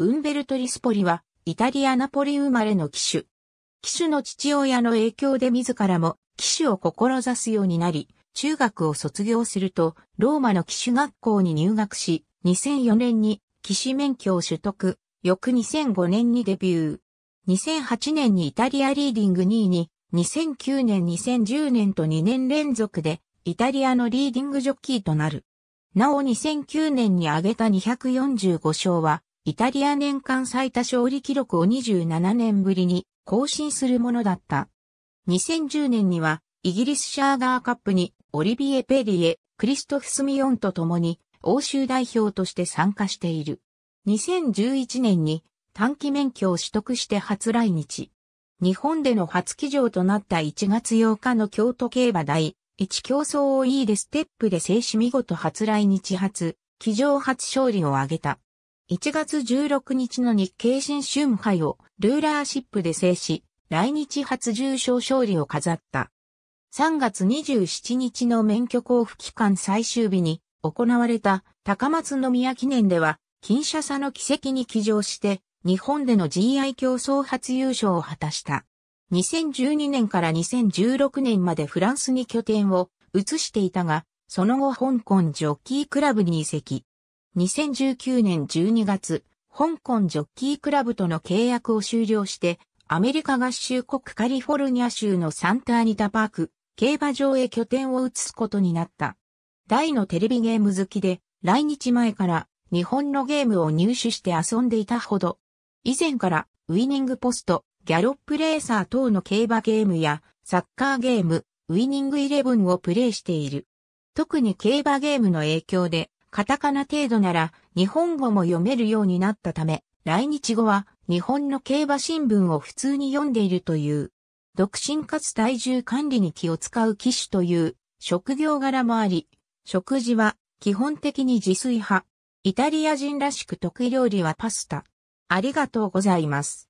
ウンベルト・リスポリは、イタリア・ナポリ生まれの騎手。騎手の父親の影響で自らも騎手を志すようになり、中学を卒業すると、ローマの騎手学校に入学し、2004年に騎士免許を取得、翌2005年にデビュー。2008年にイタリアリーディング2位に、2009年2010年と2年連続で、イタリアのリーディングジョッキーとなる。なお2009年に挙げた245勝は、イタリア年間最多勝利記録を27年ぶりに更新するものだった。2010年には、イギリスシャーガーカップに、オリビエ・ペリエ、クリストフ・スミヨンと共に、欧州代表として参加している。2011年に、短期免許を取得して初来日。日本での初騎乗となった1月8日の京都競馬第1競争を E でステップで静止見事初来日初、騎乗初勝利を挙げた。1月16日の日経新春杯をルーラーシップで制し、来日初重賞勝利を飾った。3月27日の免許交付期間最終日に行われた高松宮記念では、金車差の奇跡に起乗して、日本での GI 競争初優勝を果たした。2012年から2016年までフランスに拠点を移していたが、その後香港ジョッキークラブに移籍。2019年12月、香港ジョッキークラブとの契約を終了して、アメリカ合衆国カリフォルニア州のサンターニタパーク、競馬場へ拠点を移すことになった。大のテレビゲーム好きで、来日前から日本のゲームを入手して遊んでいたほど、以前からウィニングポスト、ギャロップレーサー等の競馬ゲームやサッカーゲーム、ウィニングイレブンをプレイしている。特に競馬ゲームの影響でカタカナ程度なら日本語も読めるようになったため、来日後は日本の競馬新聞を普通に読んでいるという、独身かつ体重管理に気を使う騎手という職業柄もあり、食事は基本的に自炊派。イタリア人らしく得意料理はパスタ。ありがとうございます。